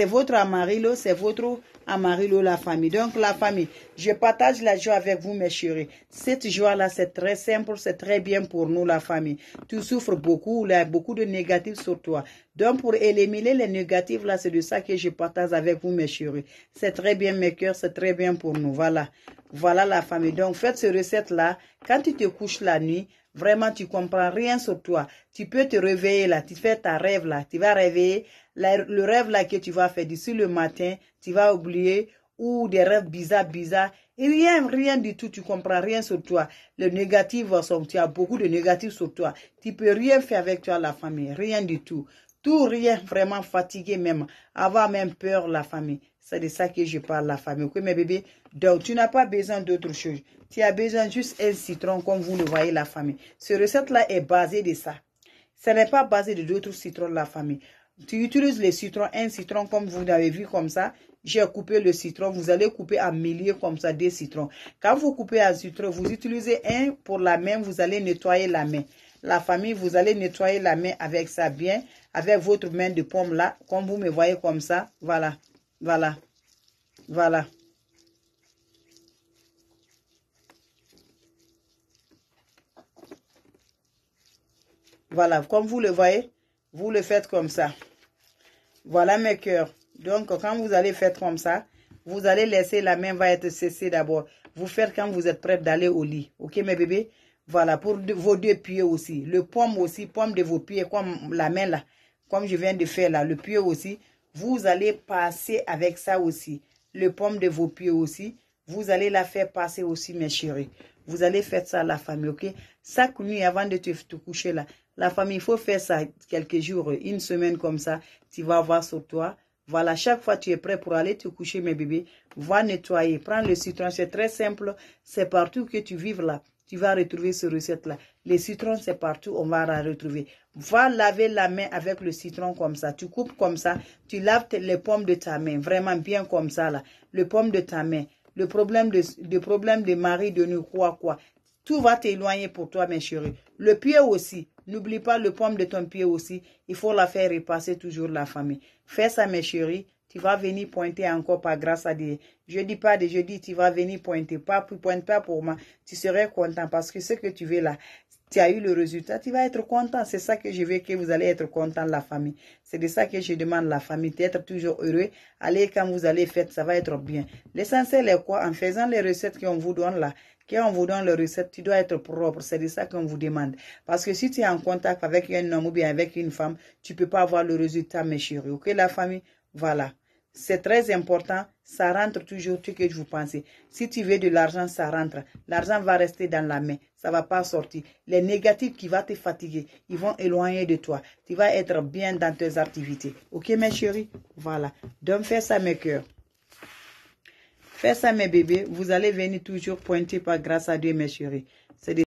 C'est votre Amarillo, c'est votre Amarillo, la famille. Donc, la famille, je partage la joie avec vous, mes chéris. Cette joie-là, c'est très simple, c'est très bien pour nous, la famille. Tu souffres beaucoup, il a beaucoup de négatifs sur toi. Donc, pour éliminer les négatifs, là, c'est de ça que je partage avec vous, mes chéris. C'est très bien, mes cœurs, c'est très bien pour nous. Voilà. Voilà, la famille. Donc, faites cette recette-là. Quand tu te couches la nuit, Vraiment, tu comprends rien sur toi. Tu peux te réveiller là, tu fais ta rêve là, tu vas réveiller. le rêve là que tu vas faire d'ici le matin, tu vas oublier ou des rêves bizarres, bizarres. rien, rien du tout, tu comprends rien sur toi. Le négatif, tu as beaucoup de négatifs sur toi. Tu peux rien faire avec toi, la famille, rien du tout tout rien, vraiment fatigué même, avoir même peur la famille. C'est de ça que je parle, la famille. Ok, mes bébés, donc tu n'as pas besoin d'autre chose. Tu as besoin juste un citron, comme vous le voyez, la famille. Cette recette-là est basée de ça. Ce n'est pas basé de d'autres citrons, la famille. Tu utilises le citron, un citron, comme vous l'avez vu, comme ça. J'ai coupé le citron. Vous allez couper à milliers, comme ça, des citrons. Quand vous coupez un citron, vous utilisez un pour la main. Vous allez nettoyer la main la famille, vous allez nettoyer la main avec ça bien, avec votre main de pomme là, comme vous me voyez comme ça. Voilà, voilà, voilà. Voilà, comme vous le voyez, vous le faites comme ça. Voilà mes cœurs. Donc, quand vous allez faire comme ça, vous allez laisser la main va être cessée d'abord. Vous faites quand vous êtes prête d'aller au lit. Ok mes bébés voilà, pour vos deux pieds aussi. Le pomme aussi, pomme de vos pieds, comme la main là, comme je viens de faire là, le pied aussi. Vous allez passer avec ça aussi. Le pomme de vos pieds aussi. Vous allez la faire passer aussi, mes chéris. Vous allez faire ça la famille, ok? Chaque nuit, avant de te, te coucher là, la famille, il faut faire ça quelques jours, une semaine comme ça. Tu vas voir sur toi. Voilà, chaque fois tu es prêt pour aller te coucher, mes bébés. Va nettoyer, prends le citron, c'est très simple. C'est partout que tu vives là tu vas retrouver cette recette-là. Les citrons, c'est partout, on va la retrouver. Va laver la main avec le citron comme ça. Tu coupes comme ça, tu laves les pommes de ta main, vraiment bien comme ça, là. Le pommes de ta main, le problème de, maris, problème de mari, de nous, quoi, quoi. Tout va t'éloigner pour toi, mes chéris. Le pied aussi. N'oublie pas le pomme de ton pied aussi. Il faut la faire repasser toujours la famille. Fais ça, mes chéris. Tu vas venir pointer encore par grâce à Dieu. Je dis pas de, jeudi. tu vas venir pointer. Pas, pointe pas pour moi. Tu serais content parce que ce que tu veux là, tu as eu le résultat, tu vas être content. C'est ça que je veux que vous allez être content, la famille. C'est de ça que je demande la famille, d'être toujours heureux. Allez, quand vous allez faire, ça va être bien. L'essentiel est quoi En faisant les recettes qu'on vous donne là, quand on vous donne les recettes, tu dois être propre. C'est de ça qu'on vous demande. Parce que si tu es en contact avec un homme ou bien avec une femme, tu peux pas avoir le résultat, mes chéris. Ok, la famille voilà. C'est très important. Ça rentre toujours ce que vous pensez. Si tu veux de l'argent, ça rentre. L'argent va rester dans la main. Ça ne va pas sortir. Les négatifs qui vont te fatiguer, ils vont éloigner de toi. Tu vas être bien dans tes activités. Ok, mes chéris? Voilà. Donc, fais ça, mes cœurs. Fais ça, mes bébés. Vous allez venir toujours pointer par grâce à Dieu, mes chéris.